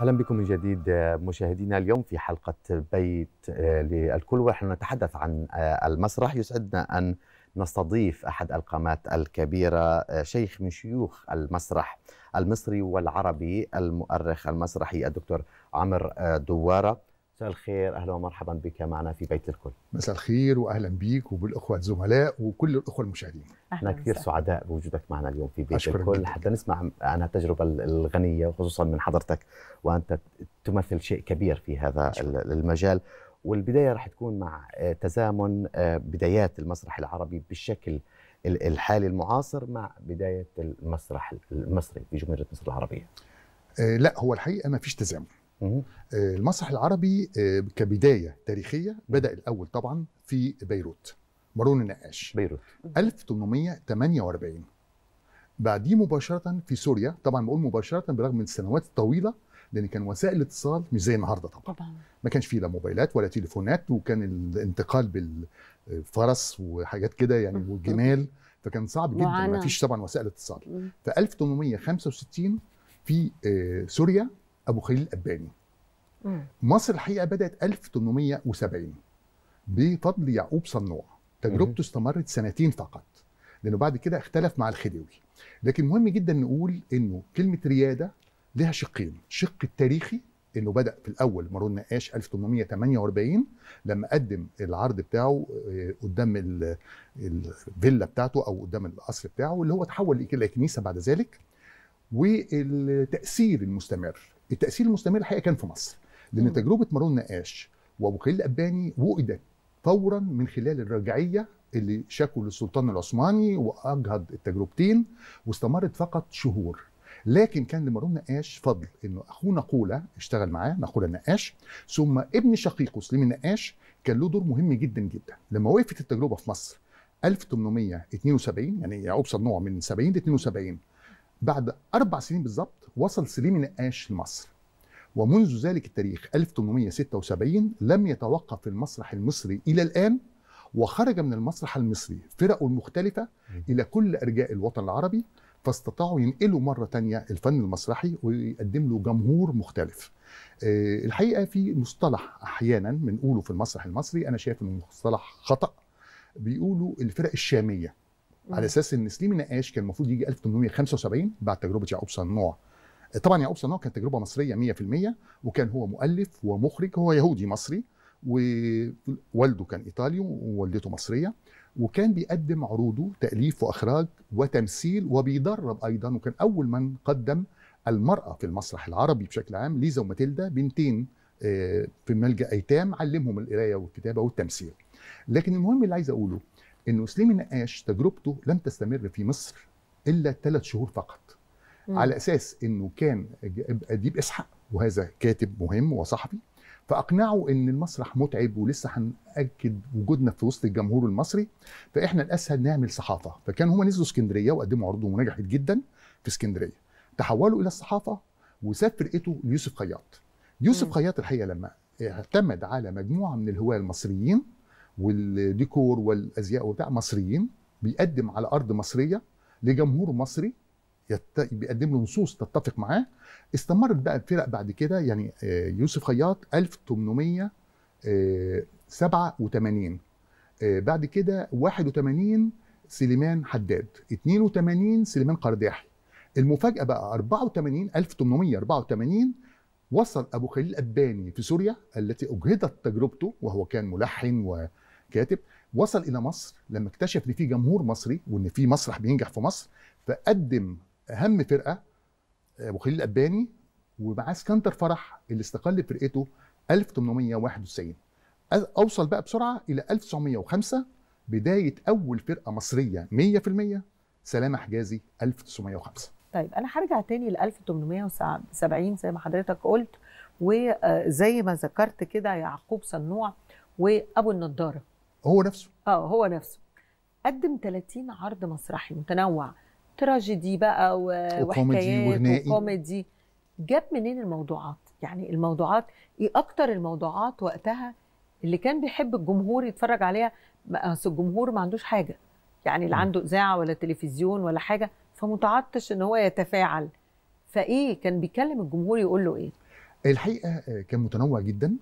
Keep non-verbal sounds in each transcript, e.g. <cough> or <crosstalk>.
اهلا بكم من جديد مشاهدينا اليوم في حلقه بيت آه، للكل ونحن نتحدث عن آه، المسرح يسعدنا ان نستضيف احد القامات الكبيره آه، شيخ من شيوخ المسرح المصري والعربي المؤرخ المسرحي الدكتور عمر دواره مساء الخير اهلا ومرحبا بك معنا في بيت الكل مساء الخير واهلا بيك وبالاخوه الزملاء وكل الاخوه المشاهدين احنا كثير سعداء بوجودك معنا اليوم في بيت الكل حتى نسمع عن التجربه الغنيه وخصوصا من حضرتك وانت تمثل شيء كبير في هذا أشكر. المجال والبدايه راح تكون مع آه، تزامن آه، بدايات المسرح العربي بالشكل الحالي المعاصر مع بدايه المسرح المصري في جمهوريه مصر العربيه آه، لا هو الحقيقه ما فيش تزامن آه، المسرح العربي آه، كبدايه تاريخيه بدا الاول طبعا في بيروت مارون النقاش بيروت 1848 بعديه مباشره في سوريا طبعا بقول مباشره برغم من السنوات الطويله لان كان وسائل الاتصال مش زي النهارده طبعا, طبعا. ما كانش فيه لا موبايلات ولا تليفونات وكان الانتقال بالفرس وحاجات كده يعني والجمال فكان صعب جدا ما فيش طبعا وسائل اتصال ف 1865 في آه، سوريا ابو خليل الاباني مصر الحقيقه بدات 1870 بفضل يعقوب صنوع تجربته استمرت سنتين فقط لانه بعد كده اختلف مع الخديوي لكن مهم جدا نقول انه كلمه رياده لها شقين شق التاريخي انه بدا في الاول مارون نقاش 1848 لما قدم العرض بتاعه آه، قدام الفيلا بتاعته او قدام القصر بتاعه اللي هو تحول الى كنيسه بعد ذلك والتاثير المستمر التاثير المستمر الحقيقه كان في مصر لان تجربه مارون نقاش وابو خليل الاباني وقدت فورا من خلال الرجعيه اللي شكوا للسلطان العثماني واجهض التجربتين واستمرت فقط شهور لكن كان لمارون نقاش فضل انه اخوه نقوله اشتغل معاه نقوله نقاش ثم ابن شقيقه سليم النقاش كان له دور مهم جدا جدا لما وقفت التجربه في مصر 1872 يعني يعقوب صنوع من 70 ل 72 بعد اربع سنين بالظبط وصل سليم نقاش لمصر ومنذ ذلك التاريخ 1876 لم يتوقف المسرح المصري إلى الآن وخرج من المسرح المصري فرقه المختلفة إلى كل أرجاء الوطن العربي فاستطاعوا ينقلوا مرة تانية الفن المسرحي ويقدم له جمهور مختلف آه، الحقيقة في مصطلح أحيانا بنقوله في المسرح المصري أنا شايف أنه مصطلح خطأ بيقولوا الفرق الشامية على أساس أن سليم نقاش كان المفروض يجي 1875 بعد تجربة يعقوب صنوع طبعا يعقوب هو كانت تجربه مصريه 100% وكان هو مؤلف ومخرج هو يهودي مصري ووالده كان ايطالي ووالدته مصريه وكان بيقدم عروضه تاليف واخراج وتمثيل وبيدرب ايضا وكان اول من قدم المراه في المسرح العربي بشكل عام ليزا وماتيلدا بنتين آه، في ملجا ايتام علمهم القرايه والكتابه والتمثيل لكن المهم اللي عايز اقوله انه سليم النقاش تجربته لم تستمر في مصر الا ثلاث شهور فقط مم. على اساس انه كان اديب اسحق وهذا كاتب مهم وصحفي فاقنعه ان المسرح متعب ولسه هنأكد وجودنا في وسط الجمهور المصري فاحنا الاسهل نعمل صحافه فكان هما نزلوا اسكندريه وقدموا عرضهم ونجحت جدا في اسكندريه تحولوا الى الصحافه وساب فرقته ليوسف خياط يوسف مم. خياط الحقيقه لما اعتمد على مجموعه من الهواه المصريين والديكور والازياء وبتاع مصريين بيقدم على ارض مصريه لجمهور مصري يت... بيقدم له نصوص تتفق معاه استمرت بقى الفرق بعد كده يعني آه، يوسف خياط 1887 آه، آه، بعد كده 81 سليمان حداد 82 سليمان قرداحي المفاجأة بقى 84 1884 وصل أبو خليل الاباني في سوريا التي أجهدت تجربته وهو كان ملحن وكاتب وصل إلى مصر لما اكتشف إن في جمهور مصري وإن في مسرح بينجح في مصر فقدم اهم فرقه ابو آه، خليل الاباني ومعاه اسكندر فرح اللي استقل فرقته 1891 اوصل بقى بسرعه الى 1905 بدايه اول فرقه مصريه 100% سلامه حجازي 1905 طيب انا هرجع تاني ل 1870 زي ما حضرتك قلت وزي آه، ما ذكرت كده يعقوب صنوع وابو النضاره هو نفسه اه هو نفسه قدم 30 عرض مسرحي متنوع تراجيدي بقى و... وكوميدي وغنائي وكوميدي جاب منين الموضوعات؟ يعني الموضوعات ايه اكتر الموضوعات وقتها اللي كان بيحب الجمهور يتفرج عليها اصل الجمهور ما عندوش حاجه يعني اللي عنده اذاعه ولا تلفزيون ولا حاجه فمتعطش ان هو يتفاعل فايه كان بيكلم الجمهور يقول له ايه؟ الحقيقه آه، كان متنوع جدا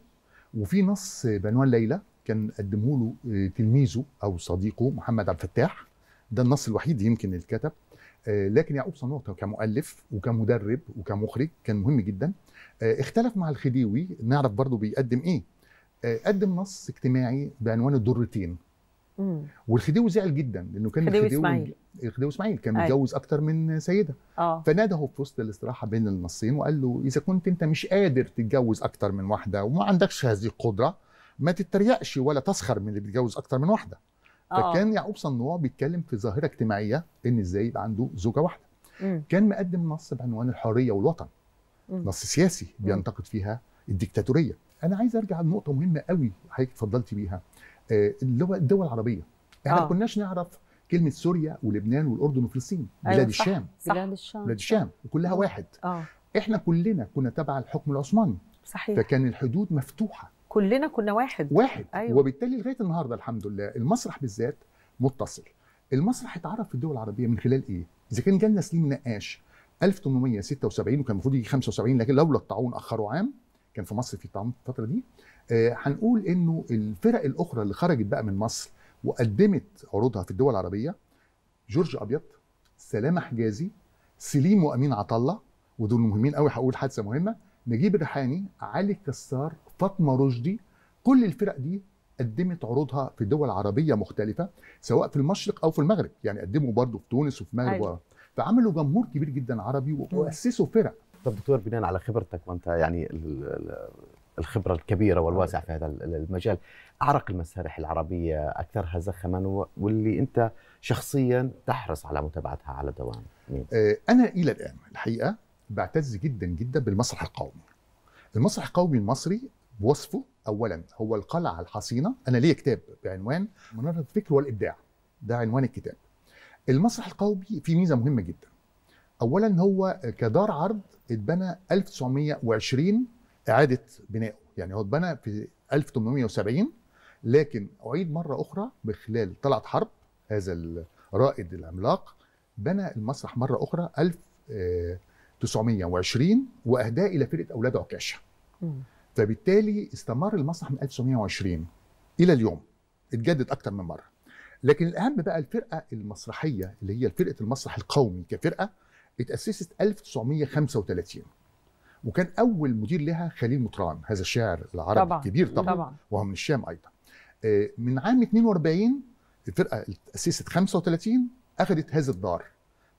وفي نص بعنوان ليلى كان قدمه له آه، تلميذه او صديقه محمد عبد الفتاح ده النص الوحيد يمكن اللي اتكتب آه، لكن يعقوب صنوطه كمؤلف وكمدرب وكمخرج كان مهم جدا آه، اختلف مع الخديوي نعرف برضه بيقدم ايه آه، قدم نص اجتماعي بعنوان الدرتين والخديوي زعل جدا لانه كان الخديوي اسماعيل الخديوي اسماعيل كان أيوة. متجوز اكتر من سيده آه. فناداه في وسط الاستراحه بين النصين وقال له اذا كنت انت مش قادر تتجوز اكتر من واحده وما عندكش هذه القدره ما تتريقش ولا تسخر من اللي بيتجوز اكتر من واحده أوه. فكان يعقوب صنوع بيتكلم في ظاهره اجتماعيه ان ازاي يبقى عنده زوجه واحده مم. كان مقدم نص بعنوان الحريه والوطن مم. نص سياسي بينتقد فيها الدكتاتوريه انا عايز ارجع لنقطه مهمه قوي حضرتك اتفضلتي بيها آه، اللي هو الدول العربيه احنا ما آه. كناش نعرف كلمه سوريا ولبنان والاردن وفلسطين أيوة بلاد أيوة الشام صح. بلاد الشام بلاد الشام وكلها واحد أوه. احنا كلنا كنا تبع الحكم العثماني صحيح فكان الحدود مفتوحه كلنا كنا واحد واحد أيوة. وبالتالي لغايه النهارده الحمد لله المسرح بالذات متصل المسرح اتعرف في الدول العربيه من خلال ايه اذا كان جالنا سليم نقاش 1876 وكان المفروض يجي 75 لكن لولا الطاعون اخره عام كان في مصر في في الفتره دي آه هنقول انه الفرق الاخرى اللي خرجت بقى من مصر وقدمت عروضها في الدول العربيه جورج ابيض سلامه حجازي سليم وامين عطله ودول مهمين قوي هقول حادثه مهمه نجيب الريحاني علي كسار فاطمه رشدي كل الفرق دي قدمت عروضها في دول عربيه مختلفه سواء في المشرق او في المغرب يعني قدموا برضه في تونس وفي المغرب أيوة. فعملوا جمهور كبير جدا عربي واسسوا فرق طب دكتور بناء على خبرتك وانت يعني الخبره الكبيره والواسعه في هذا المجال اعرق المسارح العربيه اكثرها زخما واللي انت شخصيا تحرص على متابعتها على دوام آه، انا الى الان الحقيقه بعتز جدا جدا بالمسرح القومي المسرح القومي المصري بوصفه اولا هو القلعه الحصينه انا ليه كتاب بعنوان مناره الفكر والابداع ده عنوان الكتاب المسرح القومي فيه ميزه مهمه جدا اولا هو كدار عرض اتبنى 1920 اعاده بنائه يعني هو اتبنى في 1870 لكن اعيد مره اخرى بخلال طلعت حرب هذا الرائد العملاق بنى المسرح مره اخرى 1920 واهداه الى فرقه اولاد عكاشه فبالتالي استمر المسرح من 1920 الى اليوم اتجدد اكتر من مره لكن الاهم بقى الفرقه المسرحيه اللي هي فرقه المسرح القومي كفرقه اتاسست 1935 وكان اول مدير لها خليل مطران هذا الشاعر العربي طبعا. الكبير طبعا, طبعا. وهو من الشام ايضا آه، من عام 42 الفرقه اللي اتاسست 35 اخذت هذا الدار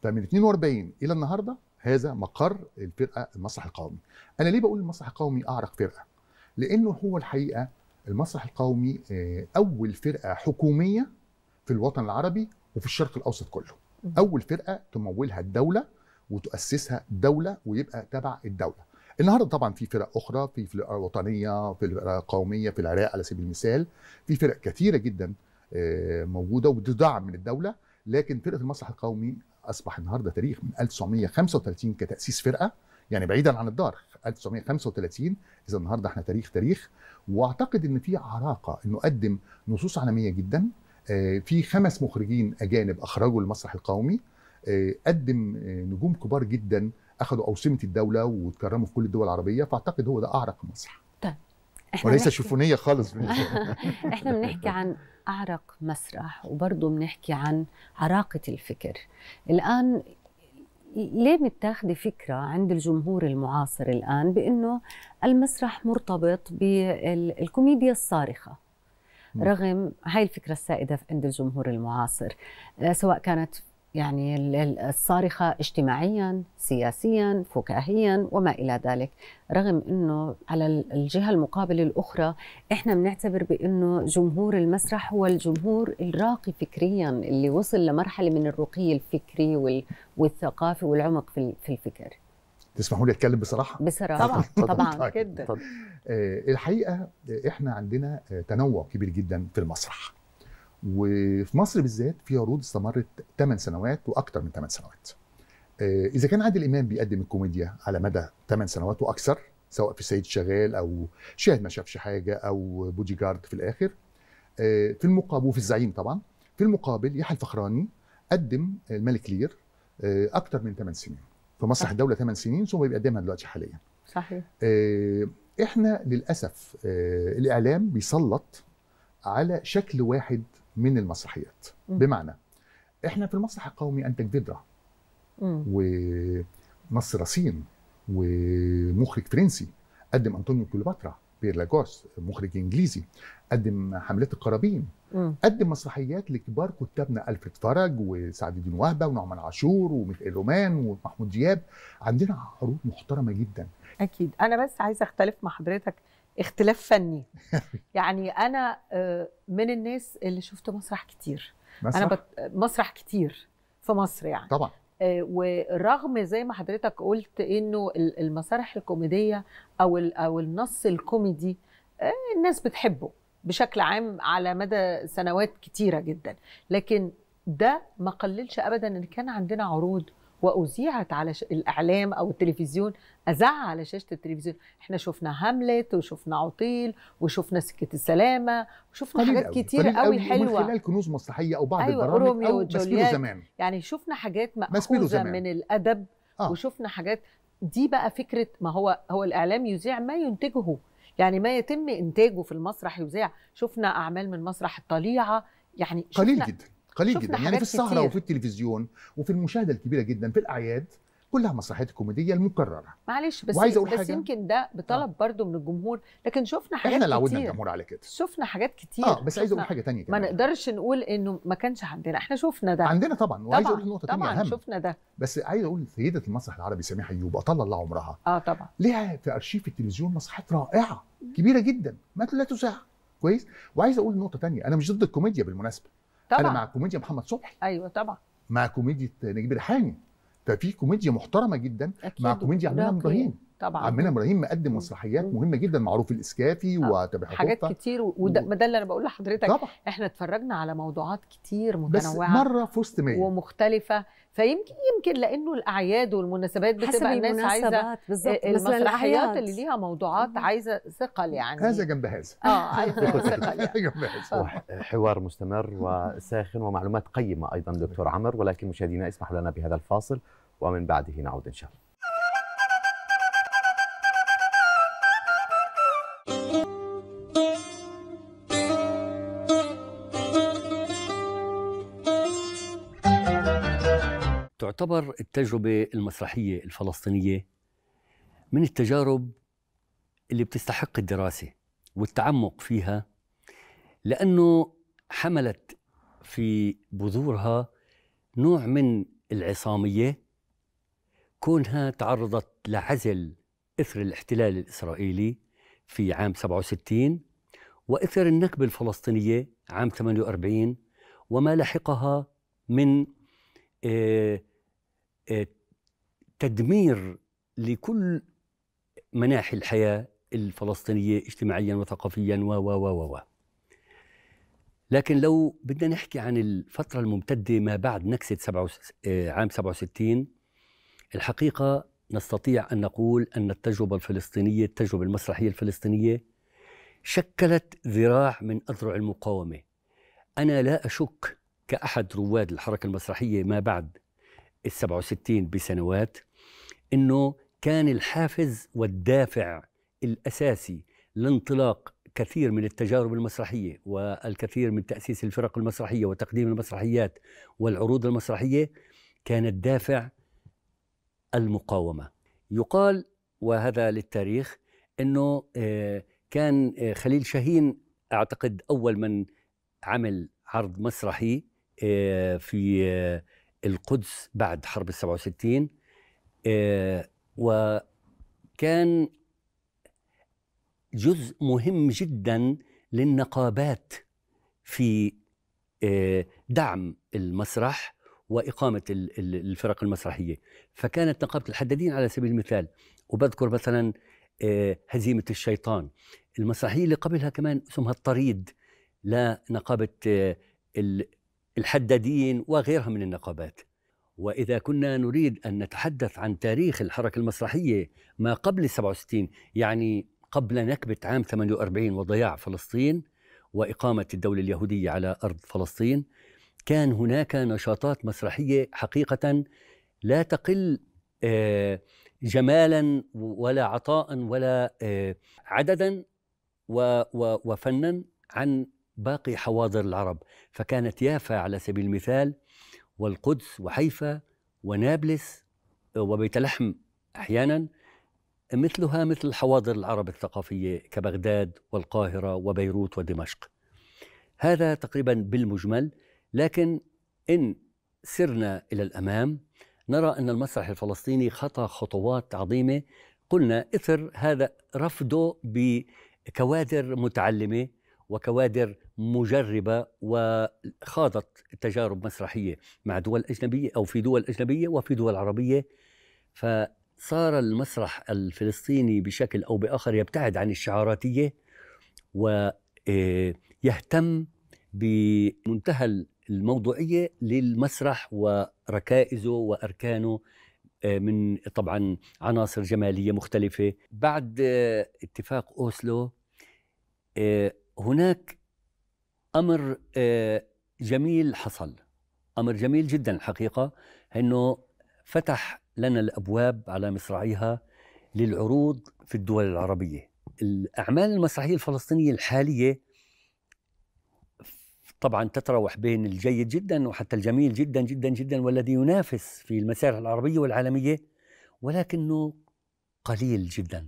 فمن 42 الى النهارده هذا مقر الفرقه المسرح القومي انا ليه بقول المسرح القومي اعرق فرقه لانه هو الحقيقه المسرح القومي آه، اول فرقه حكوميه في الوطن العربي وفي الشرق الاوسط كله اول فرقه تمولها الدوله وتؤسسها دوله ويبقى تبع الدوله النهارده طبعا في فرق اخرى في فرق وطنيه في فرق قوميه في العراق على سبيل المثال في فرق كثيره جدا آه، موجوده وبتدعم من الدوله لكن فرقه المسرح القومي اصبح النهارده تاريخ من 1935 كتاسيس فرقه يعني بعيدا عن الدار 1935 اذا النهارده احنا تاريخ تاريخ واعتقد ان في عراقه انه قدم نصوص عالميه جدا آه، في خمس مخرجين اجانب اخرجوا المسرح القومي آه، قدم آه، نجوم كبار جدا اخذوا اوسمه الدوله واتكرموا في كل الدول العربيه فاعتقد هو ده اعرق مسرح وليس شوفونيه خالص <laughs> احنا بنحكي عن اعرق مسرح وبرضه بنحكي عن عراقه الفكر الان ليه متاخذه فكرة عند الجمهور المعاصر الآن بأنه المسرح مرتبط بالكوميديا الصارخة رغم هاي الفكرة السائدة عند الجمهور المعاصر آه، سواء كانت يعني الصارخة اجتماعيا سياسيا فكاهيا وما إلى ذلك رغم أنه على الجهة المقابلة الأخرى إحنا بنعتبر بأنه جمهور المسرح هو الجمهور الراقي فكريا اللي وصل لمرحلة من الرقي الفكري والثقافي والعمق في الفكر تسمحوا لي اتكلم بصراحه بصراحه طبعا طبعا, طبعاً جدا آه، الحقيقه احنا عندنا آه، تنوع كبير جدا في المسرح وفي مصر بالذات في عروض استمرت 8 سنوات واكثر من 8 سنوات آه، اذا كان عادل امام بيقدم الكوميديا على مدى 8 سنوات واكثر سواء في سيد شغال او شاهد ما شافش حاجه او بودي جارد في الاخر آه، في المقابل وفي الزعيم طبعا في المقابل يحيى الفخراني قدم الملك لير آه، اكثر من 8 سنين في مسرح الدوله 8 سنين ثم بيقدمها دلوقتي حاليا صحيح احنا للاسف الاعلام بيسلط على شكل واحد من المسرحيات م. بمعنى احنا في المسرح القومي انتج ديدرا ونص راسين ومخرج فرنسي قدم انطونيو كليوباترا بير لاجوس مخرج انجليزي قدم حملات القرابين قدم مسرحيات لكبار كتابنا الفريد فرج وسعد الدين وهبه ونعمان عاشور وميخائيل رومان ومحمود دياب عندنا عروض محترمه جدا اكيد انا بس عايزه اختلف مع حضرتك اختلاف فني <laughs> يعني انا آه، من الناس اللي شفت مسرح كتير مسرح؟ انا بت... مسرح كتير في مصر يعني طبعا آه، ورغم زي ما حضرتك قلت انه المسارح الكوميديه او او النص الكوميدي آه، الناس بتحبه بشكل عام على مدى سنوات كتيره جدا لكن ده ما قللش ابدا ان كان عندنا عروض واذيعت على ش... الاعلام او التلفزيون اذاع على شاشه التلفزيون احنا شفنا هاملت وشفنا عطيل وشفنا سكه السلامه وشفنا حاجات أوي. كتير قوي حلوه من خلال كنوز مسرحيه او بعض أيوة البرامج او زمان يعني شفنا حاجات مأخوذة من الادب آه. وشفنا حاجات دي بقى فكره ما هو هو الاعلام يذيع ما ينتجه يعني ما يتم انتاجه في المسرح يذاع شفنا اعمال من مسرح الطليعه يعني قليل جدا قليل جدا يعني في السهره وفي التلفزيون وفي المشاهده الكبيره جدا في الاعياد كلها مسرحيات كوميديه المكرره معلش بس وعايز أقول بس حاجة. يمكن ده بطلب آه. برضو من الجمهور لكن شفنا حاجات احنا اللي عودنا الجمهور على كده شفنا حاجات كتير اه بس عايز اقول حاجه تانية كمان ما نقدرش نقول انه ما كانش عندنا احنا شفنا ده عندنا طبعا وعايز اقول نقطه طبعاً تانية طبعا شفنا ده بس عايز اقول سيده المسرح العربي سميحه ايوب اطل الله عمرها اه طبعا ليها في ارشيف التلفزيون مسرحيات رائعه كبيره جدا ما لا تساع كويس وعايز اقول نقطه ثانيه انا مش ضد الكوميديا بالمناسبه طبعا انا مع كوميديا محمد صبحي ايوه طبعا مع كوميديا نجيب ريحاني ففي كوميديا محترمه جدا أكيد. مع كوميديا عمنا ابراهيم طبعا عمنا ابراهيم مقدم مسرحيات مهمه جدا معروف الاسكافي آه. حاجات كتير وده ده اللي انا بقول لحضرتك طبعا. احنا اتفرجنا على موضوعات كتير متنوعه بس مره في وسط 100 ومختلفه فيمكن يمكن لانه الاعياد والمناسبات بتبقى الناس عايزه آه، المسرحيات اللي ليها موضوعات عايزه ثقل يعني هذا جنب هذا اه عايزه <laughs> ثقل يعني. آه. حوار مستمر وساخن ومعلومات قيمه ايضا دكتور عمر ولكن مشاهدينا اسمحوا لنا بهذا الفاصل ومن بعده نعود ان شاء الله تعتبر التجربة المسرحية الفلسطينية من التجارب اللي بتستحق الدراسة والتعمق فيها لأنه حملت في بذورها نوع من العصامية كونها تعرضت لعزل إثر الاحتلال الإسرائيلي في عام 67 وإثر النكبة الفلسطينية عام 48 وما لحقها من آه آه، تدمير لكل مناحي الحياة الفلسطينية اجتماعيا وثقافيا و و و و لكن لو بدنا نحكي عن الفترة الممتدة ما بعد نكسة آه، عام 67 الحقيقة نستطيع أن نقول أن التجربة الفلسطينية التجربة المسرحية الفلسطينية شكلت ذراع من أذرع المقاومة أنا لا أشك كأحد رواد الحركة المسرحية ما بعد ال 67 بسنوات انه كان الحافز والدافع الاساسي لانطلاق كثير من التجارب المسرحيه والكثير من تاسيس الفرق المسرحيه وتقديم المسرحيات والعروض المسرحيه كان الدافع المقاومه يقال وهذا للتاريخ انه آه، كان آه، خليل شاهين اعتقد اول من عمل عرض مسرحي آه، في القدس بعد حرب ال 67 آه، وكان جزء مهم جدا للنقابات في آه، دعم المسرح وإقامة الفرق المسرحية فكانت نقابة الحدادين على سبيل المثال وبذكر مثلا آه، هزيمة الشيطان المسرحية اللي قبلها كمان اسمها الطريد لنقابة الحداديين وغيرها من النقابات وإذا كنا نريد أن نتحدث عن تاريخ الحركة المسرحية ما قبل 67 يعني قبل نكبة عام 48 وضياع فلسطين وإقامة الدولة اليهودية على أرض فلسطين كان هناك نشاطات مسرحية حقيقة لا تقل آه، جمالا ولا عطاء ولا آه، عددا وفنا عن باقي حواضر العرب فكانت يافا على سبيل المثال والقدس وحيفا ونابلس آه، وبيت لحم أحيانا مثلها مثل حواضر العرب الثقافية كبغداد والقاهرة وبيروت ودمشق هذا تقريبا بالمجمل لكن إن سرنا إلى الأمام نرى أن المسرح الفلسطيني خطى خطوات عظيمة قلنا إثر هذا رفضه بكوادر متعلمة وكوادر مجربة وخاضت تجارب مسرحية مع دول أجنبية أو في دول أجنبية وفي دول عربية فصار المسرح الفلسطيني بشكل أو بآخر يبتعد عن الشعاراتية ويهتم آه، بمنتهى الموضوعية للمسرح وركائزه وأركانه آه، من طبعا عناصر جمالية مختلفة بعد آه، اتفاق أوسلو هناك امر آه، جميل حصل امر جميل جدا الحقيقه انه فتح لنا الابواب على مصراعيها للعروض في الدول العربيه الاعمال المسرحيه الفلسطينيه الحاليه طبعا تتراوح بين الجيد جدا وحتى الجميل جدا جدا جدا والذي ينافس في المسارح العربيه والعالميه ولكنه قليل جدا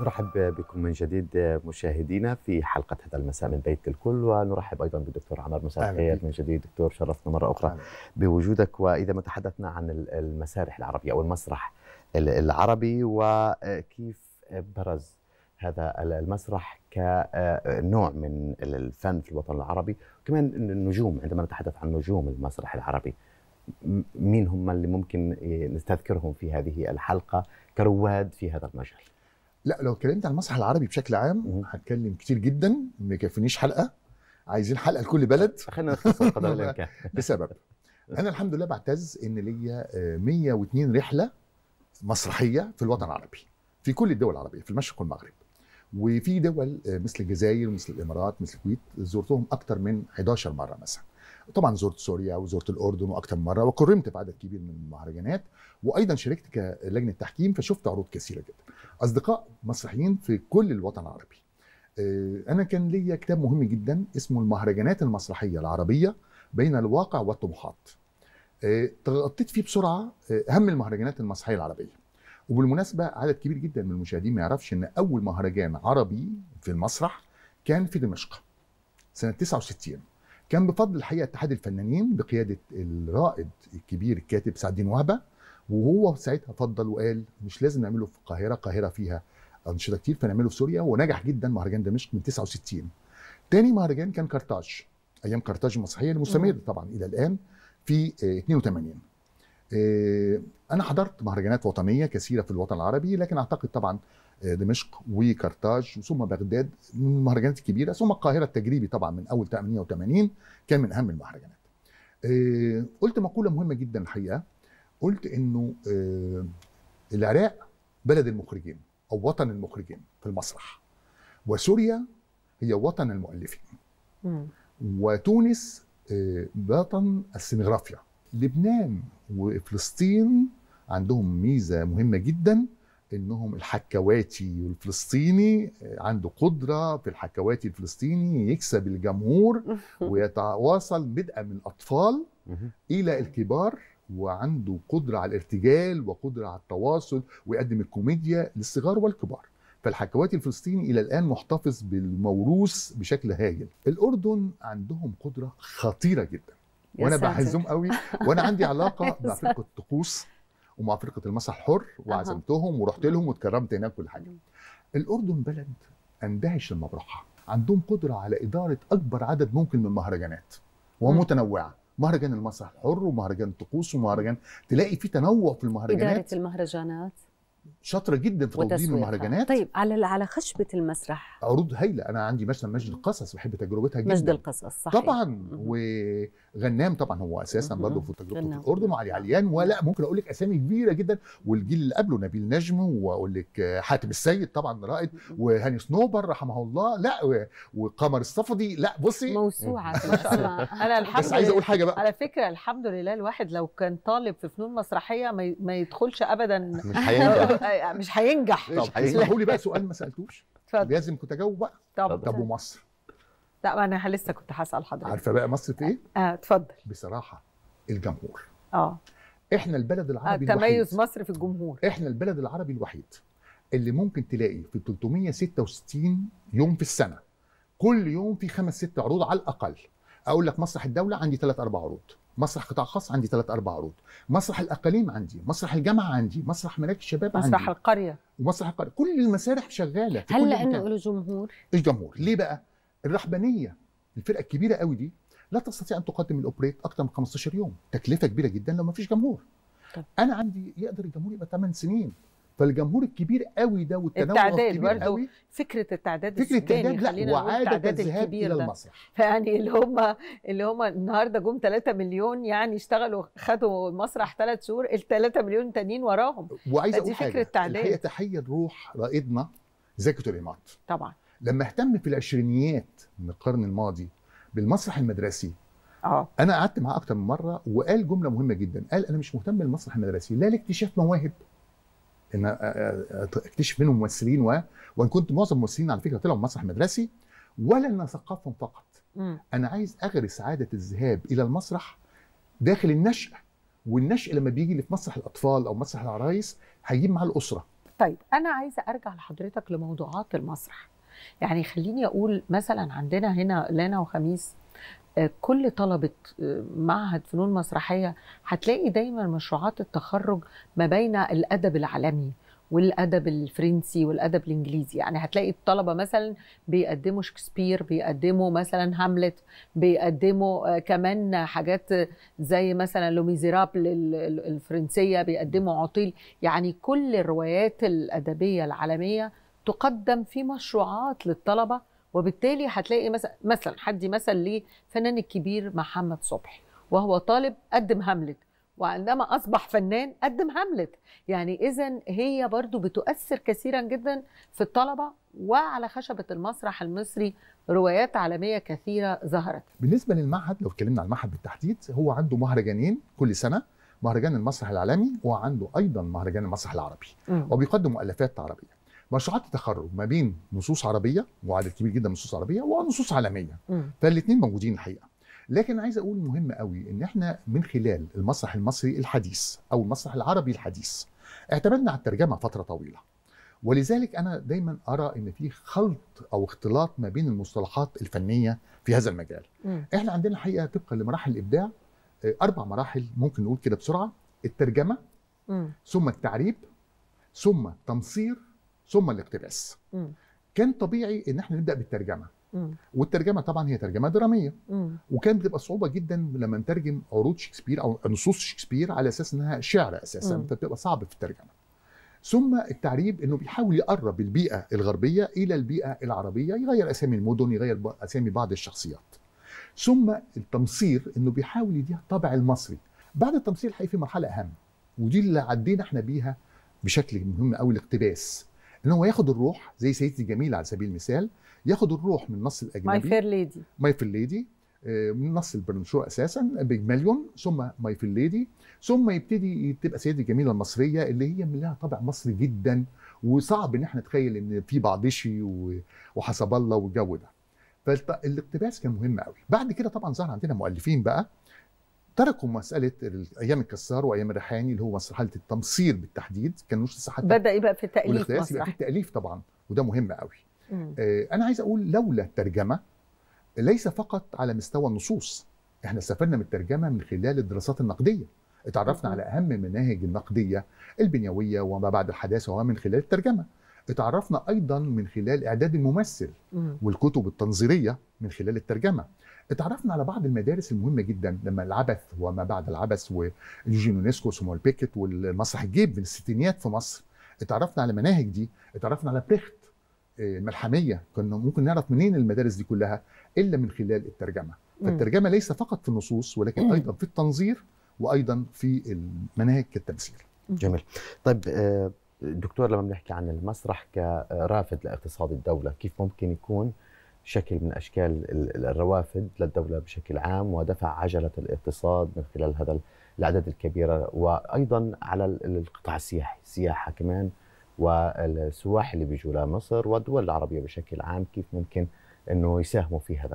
نرحب بكم من جديد مشاهدينا في حلقة هذا المساء من بيت الكل ونرحب أيضا بالدكتور عمر مساء الخير من جديد دكتور شرفنا مرة أخرى أمين. بوجودك وإذا ما تحدثنا عن المسارح العربية أو المسرح العربي وكيف برز هذا المسرح كنوع من الفن في الوطن العربي وكمان النجوم عندما نتحدث عن نجوم المسرح العربي مين هم اللي ممكن نستذكرهم في هذه الحلقة كرواد في هذا المجال لا لو اتكلمت عن المسرح العربي بشكل عام هتكلم كتير جدا ما يكفينيش حلقه عايزين حلقه لكل بلد <laughs> خلينا نختصر قدر <laughs> الامكان لسبب انا الحمد لله بعتز ان ليا 102 آه، رحله مسرحيه في الوطن العربي في كل الدول العربيه في المشرق والمغرب وفي دول آه، مثل الجزائر مثل الامارات مثل الكويت زرتهم اكتر من 11 مره مثلا طبعا زرت سوريا وزرت الاردن واكثر من مره وكرمت بعدد كبير من المهرجانات وايضا شاركت كلجنه تحكيم فشفت عروض كثيره جدا اصدقاء مسرحيين في كل الوطن العربي آه، انا كان ليا كتاب مهم جدا اسمه المهرجانات المسرحيه العربيه بين الواقع والطموحات آه، تغطيت فيه بسرعه آه، اهم المهرجانات المسرحيه العربيه وبالمناسبه عدد كبير جدا من المشاهدين ما يعرفش ان اول مهرجان عربي في المسرح كان في دمشق سنه 69 كان بفضل الحقيقه اتحاد الفنانين بقياده الرائد الكبير الكاتب سعد الدين وهبه وهو ساعتها فضل وقال مش لازم نعمله في القاهره القاهره فيها انشطه كتير فنعمله في سوريا ونجح جدا مهرجان دمشق من 69 تاني مهرجان كان كرتاج ايام كرتاج المسرحيه المستمر طبعا الى الان في 82 آه، آه، انا حضرت مهرجانات وطنيه كثيره في الوطن العربي لكن اعتقد طبعا آه، دمشق وكرتاج ثم بغداد من المهرجانات الكبيره ثم القاهره التجريبي طبعا من اول 88 كان من اهم المهرجانات. آه، قلت مقوله مهمه جدا الحقيقه قلت انه آه، العراق بلد المخرجين او وطن المخرجين في المسرح وسوريا هي وطن المؤلفين وتونس وطن السينغرافيا لبنان وفلسطين عندهم ميزه مهمه جدا انهم الحكواتي الفلسطيني آه، عنده قدره في الحكواتي الفلسطيني يكسب الجمهور ويتواصل بدءا من الاطفال الى الكبار وعنده قدره على الارتجال وقدره على التواصل ويقدم الكوميديا للصغار والكبار فالحكواتي الفلسطيني الى الان محتفظ بالموروث بشكل هايل الاردن عندهم قدره خطيره جدا وانا بحزهم قوي وانا عندي علاقه <laughs> مع فرقه الطقوس ومع فرقه المسرح الحر وعزمتهم ورحت لهم واتكرمت هناك كل حاجه نعم. الاردن بلد اندهش بروحها عندهم قدره على اداره اكبر عدد ممكن من المهرجانات ومتنوعه مهرجان المسرح الحر ومهرجان الطقوس ومهرجان تلاقي في تنوع في المهرجانات اداره المهرجانات شاطره جدا في تنظيم المهرجانات طيب على على خشبه المسرح عروض هايله انا عندي مثلا مجد القصص بحب تجربتها جدا مجد القصص صحيح طبعا وغنام طبعا هو اساسا برضه في تجربته في الاردن وعلي عليان ولا ممكن اقول لك اسامي كبيره جدا والجيل اللي قبله نبيل نجم واقول لك حاتم السيد طبعا رائد وهاني سنوبر رحمه الله لا وقمر الصفدي لا بصي موسوعه إيه. <laughs> انا الحمد بس عايز اقول حاجه بقى على فكره الحمد لله الواحد لو كان طالب في فنون مسرحيه ما يدخلش ابدا مش هينجح <laughs> آه، مش هينجح مش هينجح لي بقى سؤال ما سالتوش اتفضل لازم كنت اجاوب بقى طب طب ومصر لا انا لسه كنت هسال حضرتك عارفه بقى مصر في ايه؟ اه اتفضل بصراحه الجمهور اه احنا البلد العربي آه، الوحيد تميز مصر في الجمهور احنا البلد العربي الوحيد اللي ممكن تلاقي في 366 يوم في السنه كل يوم في خمس ست عروض على الاقل اقول لك مسرح الدوله عندي ثلاث اربع عروض مسرح قطاع خاص عندي ثلاث اربع عروض مسرح الاقاليم عندي مسرح الجامعه عندي مسرح ملاك الشباب عندي مسرح القريه ومسرح القريه كل المسارح شغاله هل لانه له جمهور؟ جمهور ليه بقى؟ الرحبانيه الفرقه الكبيره قوي دي لا تستطيع ان تقدم الاوبريت اكثر من 15 يوم تكلفه كبيره جدا لو ما فيش جمهور طب. انا عندي يقدر الجمهور يبقى 8 سنين فالجمهور الكبير قوي ده والتنوع الكبير قوي فكره التعداد فكره التعداد لا وعاده الذهاب الى المسرح <laughs> يعني اللي هم اللي هم النهارده جم 3 مليون يعني اشتغلوا خدوا المسرح 3 شهور ال 3 مليون تانيين وراهم وعايز اقول حاجه فكره التعداد الحقيقه تحيه لروح رائدنا زكي طليمات طبعا لما اهتم في العشرينيات من القرن الماضي بالمسرح المدرسي اه انا قعدت معاه اكتر من مره وقال جمله مهمه جدا قال انا مش مهتم بالمسرح المدرسي لا لاكتشاف مواهب ان اكتشف منهم ممثلين و وان كنت معظم الممثلين على فكره طلعوا مسرح مدرسي ولا ان اثقفهم فقط مم. انا عايز اغرس عاده الذهاب الى المسرح داخل النشأ والنشأ لما بيجي في مسرح الاطفال او مسرح العرايس هيجيب معاه الاسره طيب انا عايزه ارجع لحضرتك لموضوعات المسرح يعني خليني اقول مثلا عندنا هنا لانا وخميس آه، كل طلبة آه، معهد فنون مسرحية هتلاقي دايما مشروعات التخرج ما بين الأدب العالمي والادب الفرنسي والادب الانجليزي يعني هتلاقي الطلبه مثلا بيقدموا شكسبير بيقدموا مثلا هاملت بيقدموا آه، كمان حاجات زي مثلا لوميزيراب الفرنسيه بيقدموا عطيل يعني كل الروايات الادبيه العالميه تقدم في مشروعات للطلبه وبالتالي هتلاقي مثلا مثلا حد مثل لفنان الكبير محمد صبحي وهو طالب قدم هاملت وعندما أصبح فنان قدم هاملت يعني إذا هي برضو بتؤثر كثيرا جدا في الطلبة وعلى خشبة المسرح المصري روايات عالمية كثيرة ظهرت بالنسبة للمعهد لو اتكلمنا عن المعهد بالتحديد هو عنده مهرجانين كل سنة مهرجان المسرح العالمي وعنده أيضا مهرجان المسرح العربي وبيقدم مؤلفات عربية مشروعات التخرج ما بين نصوص عربيه وعدد كبير جدا من نصوص عربيه ونصوص عالميه فالاثنين موجودين الحقيقه لكن عايز اقول مهم قوي ان احنا من خلال المسرح المصري الحديث او المسرح العربي الحديث اعتمدنا على الترجمه فتره طويله ولذلك انا دايما ارى ان في خلط او اختلاط ما بين المصطلحات الفنيه في هذا المجال م. احنا عندنا الحقيقه طبقا لمراحل الابداع آه، اربع مراحل ممكن نقول كده بسرعه الترجمه م. ثم التعريب ثم تمصير ثم الاقتباس مم. كان طبيعي ان احنا نبدا بالترجمه مم. والترجمه طبعا هي ترجمه دراميه م. وكان بتبقى صعوبه جدا لما نترجم عروض شكسبير او نصوص شكسبير على اساس انها شعر اساسا فبتبقى صعب في الترجمه ثم التعريب انه بيحاول يقرب البيئه الغربيه الى البيئه العربيه يغير اسامي المدن يغير اسامي بعض الشخصيات ثم التمصير انه بيحاول يديها الطابع المصري بعد التمصير الحقيقي في مرحله اهم ودي اللي عدينا احنا بيها بشكل مهم قوي الاقتباس ان هو ياخد الروح زي سيدتي جميله على سبيل المثال ياخد الروح من النص الاجنبي ماي فير ليدي ماي فير ليدي من نص البرنشور اساسا بيجماليون ثم ماي فير ليدي ثم يبتدي تبقى سيدتي جميلة المصريه اللي هي من لها طابع مصري جدا وصعب ان احنا نتخيل ان في بعضشي وحسب الله والجو ده فالاقتباس كان مهم قوي بعد كده طبعا ظهر عندنا مؤلفين بقى تركوا مساله ايام الكسار وايام الريحاني اللي هو مرحله التمصير بالتحديد مش لسه حتى بدا يبقى في مسرح يبقى في التاليف طبعا وده مهم قوي آه انا عايز اقول لولا الترجمه ليس فقط على مستوى النصوص احنا استفدنا من الترجمه من خلال الدراسات النقديه اتعرفنا على اهم المناهج النقديه البنيويه وما بعد الحداثه ومن خلال الترجمه اتعرفنا ايضا من خلال اعداد الممثل والكتب التنظيريه من خلال الترجمه اتعرفنا على بعض المدارس المهمه جدا لما العبث وما بعد العبث واليوجينونيسكو سمول بيكت والمسرح الجيب من الستينيات في مصر اتعرفنا على المناهج دي اتعرفنا على بريخت آه، ملحميه كنا ممكن نعرف منين المدارس دي كلها الا من خلال الترجمه فالترجمه ليس فقط في النصوص ولكن ايضا في التنظير وايضا في المناهج كالتمثيل جميل طيب آه، دكتور لما بنحكي عن المسرح كرافد لاقتصاد الدوله كيف ممكن يكون شكل من اشكال الروافد للدوله بشكل عام ودفع عجله الاقتصاد من خلال هذا الاعداد الكبيره وايضا على القطاع السياحي، السياحه كمان والسواح اللي بيجوا لمصر والدول العربيه بشكل عام كيف ممكن انه يساهموا في هذا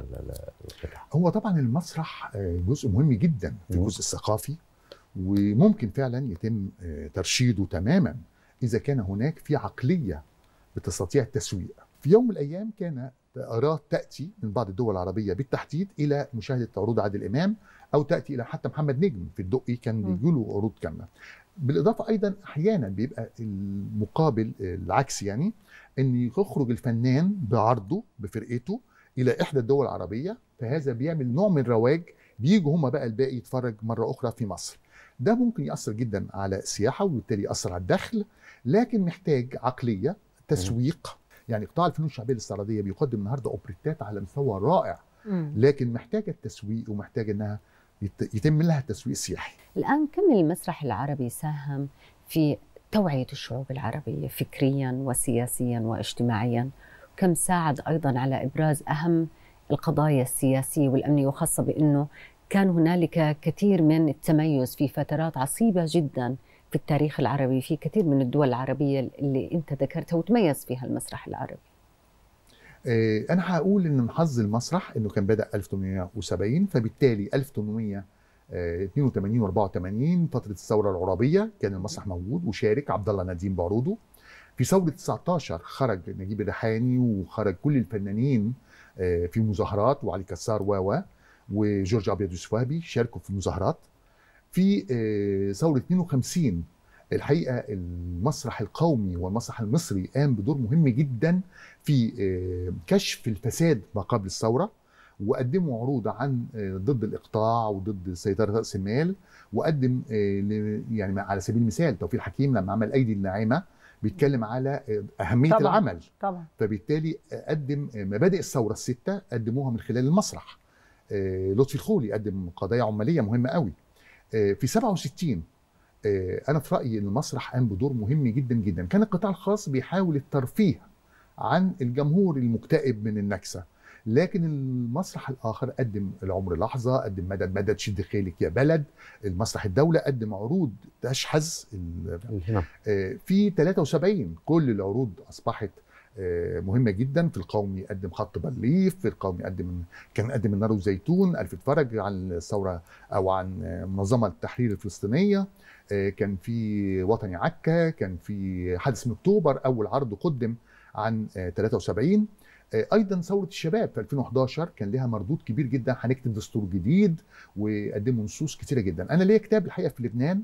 القطاع. هو طبعا المسرح آه، جزء مهم جدا في الجزء الثقافي وممكن فعلا يتم آه، ترشيده تماما اذا كان هناك في عقليه بتستطيع التسويق. في يوم من الايام كان أراض تأتي من بعض الدول العربية بالتحديد إلى مشاهدة عروض عادل إمام أو تأتي إلى حتى محمد نجم في الدقي كان بيجي له عروض كاملة بالإضافة أيضا أحيانا بيبقى المقابل العكس يعني أن يخرج الفنان بعرضه بفرقته إلى إحدى الدول العربية فهذا بيعمل نوع من الرواج بيجوا هما بقى الباقي يتفرج مرة أخرى في مصر ده ممكن يأثر جدا على السياحة وبالتالي يأثر على الدخل لكن محتاج عقلية تسويق يعني قطاع الفنون الشعبيه الاستعراضيه بيقدم النهارده اوبريتات على مستوى رائع لكن محتاجه التسويق ومحتاجه انها يتم لها تسويق سياحي الان كم المسرح العربي ساهم في توعيه الشعوب العربيه فكريا وسياسيا واجتماعيا كم ساعد ايضا على ابراز اهم القضايا السياسيه والامنيه وخاصه بانه كان هنالك كثير من التميز في فترات عصيبه جدا في التاريخ العربي في كثير من الدول العربية اللي أنت ذكرتها وتميز فيها المسرح العربي آه، أنا هقول إن حظ المسرح إنه كان بدأ 1870 فبالتالي 1882 و 84 فتره الثوره العرابيه كان المسرح موجود وشارك عبد الله نديم بعروضه في ثوره 19 خرج نجيب الريحاني وخرج كل الفنانين آه، في مظاهرات وعلي كسار و وجورج ابيض يوسف وهبي شاركوا في مظاهرات في آه، ثوره 52 الحقيقه المسرح القومي والمسرح المصري قام بدور مهم جدا في آه، كشف الفساد ما قبل الثوره وقدموا عروض عن آه، ضد الاقطاع وضد سيطره راس المال وقدم يعني على سبيل المثال توفيق حكيم لما عمل ايدي الناعمه بيتكلم على اهميه طبعًا. العمل طبعا فبالتالي قدم مبادئ الثوره السته قدموها من خلال المسرح لطفي الخولي قدم قضايا عماليه مهمه قوي آه، في 67 آه، انا في رايي ان المسرح قام بدور مهم جدا جدا كان القطاع الخاص بيحاول الترفيه عن الجمهور المكتئب من النكسه لكن المسرح الاخر قدم العمر لحظه قدم مدد مدد شد خيلك يا بلد المسرح الدوله قدم عروض تشحذ آه، في 73 كل العروض اصبحت آه، مهمه جدا في القومي قدم خط بليف في القومي قدم كان يقدم النار والزيتون الف فرج عن الثوره او عن منظمه التحرير الفلسطينيه آه، كان في وطني عكا كان في حادث من اكتوبر اول عرض قدم عن 73 آه، ايضا ثوره الشباب في 2011 كان لها مردود كبير جدا هنكتب دستور جديد وقدموا نصوص كثيره جدا انا ليا كتاب الحقيقه في لبنان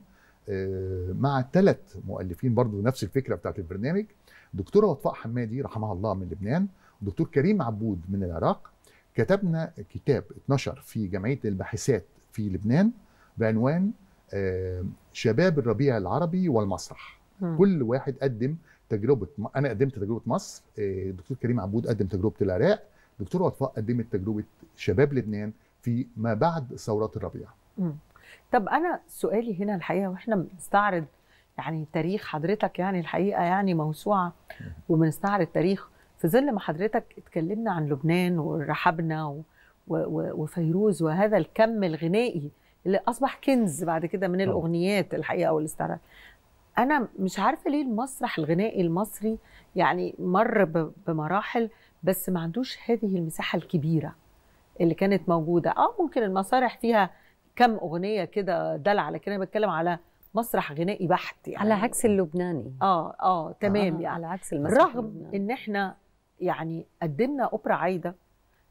مع ثلاث مؤلفين برضو نفس الفكره بتاعت البرنامج دكتوره وفاء حمادي رحمها الله من لبنان ودكتور كريم عبود من العراق كتبنا كتاب اتنشر في جمعيه الباحثات في لبنان بعنوان آه، شباب الربيع العربي والمسرح م. كل واحد قدم تجربه انا قدمت تجربه مصر آه، دكتور كريم عبود قدم تجربه العراق دكتوره وطفاء قدمت تجربه شباب لبنان في ما بعد ثورات الربيع م. طب انا سؤالي هنا الحقيقه واحنا بنستعرض يعني تاريخ حضرتك يعني الحقيقه يعني موسوعه وبنستعرض تاريخ في ظل ما حضرتك اتكلمنا عن لبنان ورحبنا و... و... وفيروز وهذا الكم الغنائي اللي اصبح كنز بعد كده من الاغنيات الحقيقه والاستعراض انا مش عارفه ليه المسرح الغنائي المصري يعني مر ب... بمراحل بس ما عندوش هذه المساحه الكبيره اللي كانت موجوده اه ممكن المسارح فيها كم اغنيه كده دل على كده بتكلم على مسرح غنائي بحت يعني على عكس اللبناني اه اه تمام آه يعني. على عكس المسرح رغم اللبناني. ان احنا يعني قدمنا اوبرا عايده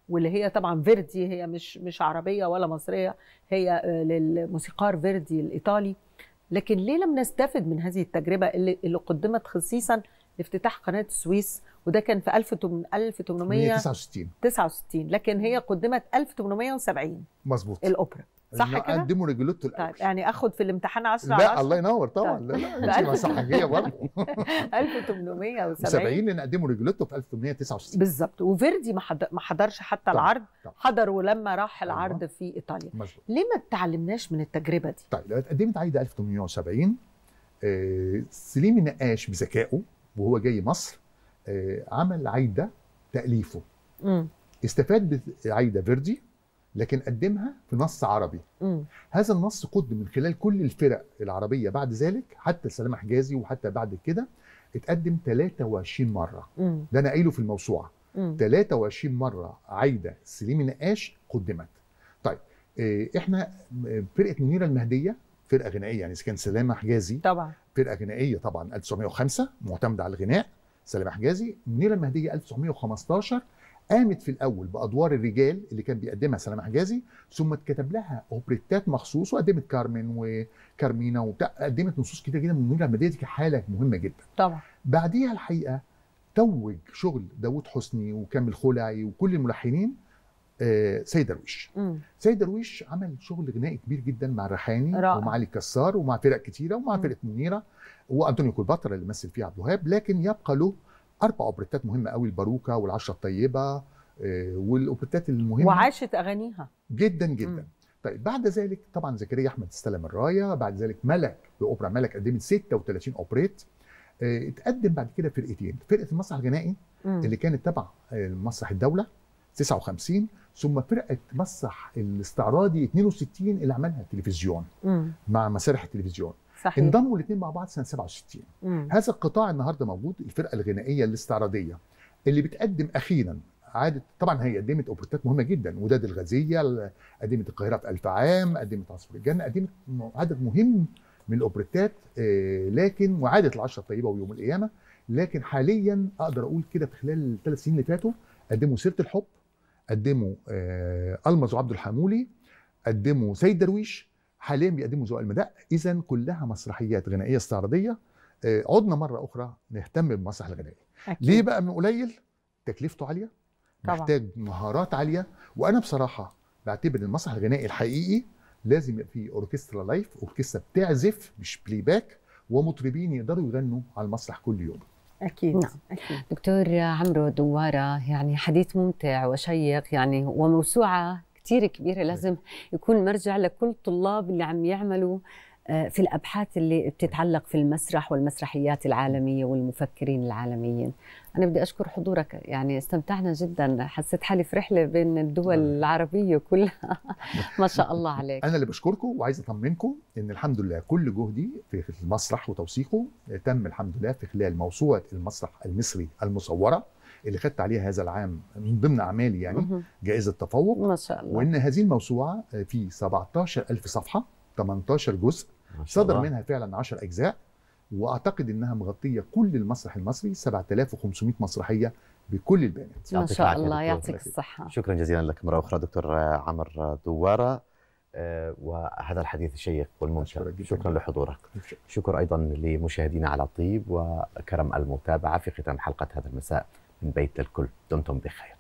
واللي هي طبعا فيردي هي مش مش عربيه ولا مصريه هي آه، للموسيقار فيردي الايطالي لكن ليه لم نستفد من هذه التجربه اللي, اللي قدمت خصيصا لافتتاح قناه السويس وده كان في 1869 69 لكن هي قدمت 1870 مظبوط الاوبرا صح كده؟ قدموا رجولته الاول طيب يعني اخد في الامتحان 10 لا 10 الله ينور طبعا طيب. لا لا <laughs> انت مسحجيه برضه 1870 <laughs> لان قدموا رجولته في 1869 بالظبط وفيردي ما حضرش حتى طبعا. العرض طيب. حضره لما راح العرض في ايطاليا مزبوط. ليه ما اتعلمناش من التجربه دي؟ طيب لو اتقدمت عايده 1870 آه، سليم النقاش بذكائه وهو جاي مصر آه، عمل عايده تاليفه م. استفاد عايده فيردي لكن قدمها في نص عربي مم. هذا النص قدم من خلال كل الفرق العربية بعد ذلك حتى سلام حجازي وحتى بعد كده اتقدم 23 مرة مم. ده أنا قايله في الموسوعة مم. 23 مرة عايدة سليم النقاش قدمت طيب آه، احنا آه، فرقة منيرة المهدية فرقة غنائية يعني كان سلامة حجازي طبعا فرقة غنائية طبعا 1905 معتمدة على الغناء سلامة حجازي منيرة المهدية 1915 قامت في الاول بادوار الرجال اللي كان بيقدمها سلام حجازي ثم اتكتب لها اوبريتات مخصوص وقدمت كارمن وكارمينا وبتاع قدمت نصوص كتير جدا من نور العماديه دي كحاله مهمه جدا طبعا بعديها الحقيقه توج شغل داوود حسني وكامل خلعي وكل الملحنين آه سيد درويش سيد درويش عمل شغل غنائي كبير جدا مع الريحاني ومع علي كسار ومع فرق كتيره ومع فرقه منيره وانطونيو كولباترا اللي مثل فيه عبد الوهاب لكن يبقى له اربع اوبريتات مهمه قوي الباروكه والعشره الطيبه آه، والاوبريتات المهمه وعاشت اغانيها جدا جدا م. طيب بعد ذلك طبعا زكريا احمد استلم الرايه بعد ذلك ملك باوبرا ملك قدمت 36 اوبريت آه، اتقدم بعد كده فرقتين فرقه المسرح الغنائي اللي كانت تبع آه، مسرح الدوله 59 ثم فرقه مسرح الاستعراضي 62 اللي عملها التلفزيون مع مسارح التلفزيون صحيح. انضموا الاثنين مع بعض سنه 67 مم. هذا القطاع النهارده موجود الفرقه الغنائيه الاستعراضيه اللي بتقدم اخيرا عادت طبعا هي قدمت اوبرتات مهمه جدا وداد الغزيه قدمت القاهره في الف عام قدمت عصفور الجنه قدمت عدد مهم من الاوبريتات آه، لكن وعادت العشره الطيبه ويوم القيامه لكن حاليا اقدر اقول كده في خلال الثلاث سنين اللي فاتوا قدموا سيره الحب قدموا آه، المز وعبد الحمولي قدموا سيد درويش حاليا بيقدموا ذوق المداء اذا كلها مسرحيات غنائيه استعراضيه آه، عدنا مره اخرى نهتم بالمسرح الغنائي أكيد. ليه بقى من قليل تكلفته عاليه طبعا. محتاج مهارات عاليه وانا بصراحه بعتبر المسرح الغنائي الحقيقي لازم يبقى فيه اوركسترا لايف اوركسترا بتعزف مش بلاي باك ومطربين يقدروا يغنوا على المسرح كل يوم أكيد. نعم. أكيد دكتور عمرو دوارة يعني حديث ممتع وشيق يعني وموسوعة كثير كبيره إيه. لازم يكون مرجع لكل الطلاب اللي عم يعملوا آه، في الابحاث اللي بتتعلق في المسرح والمسرحيات العالميه والمفكرين العالميين انا بدي اشكر حضورك يعني استمتعنا جدا حسيت حالي في رحله بين الدول آه. العربيه كلها <laughs> ما شاء الله عليك انا اللي بشكركم وعايز اطمنكم ان الحمد لله كل جهدي في المسرح وتوثيقه تم الحمد لله في خلال موسوعه المسرح المصري المصوره اللي خدت عليها هذا العام من ضمن اعمالي يعني جائزه تفوق ما شاء الله وان هذه الموسوعه آه، في 17000 صفحه 18 جزء صدر منها فعلا 10 اجزاء واعتقد انها مغطيه كل المسرح المصري 7500 مسرحيه بكل البيانات ما شاء الله يعطيك الصحه شكرا جزيلا لك مره اخرى دكتور آه، عمر آه، دواره وهذا الحديث الشيق والممتع شكرا لحضورك شكرا ايضا لمشاهدينا على الطيب وكرم المتابعه في ختام حلقه هذا المساء من بيت الكل دمتم بخير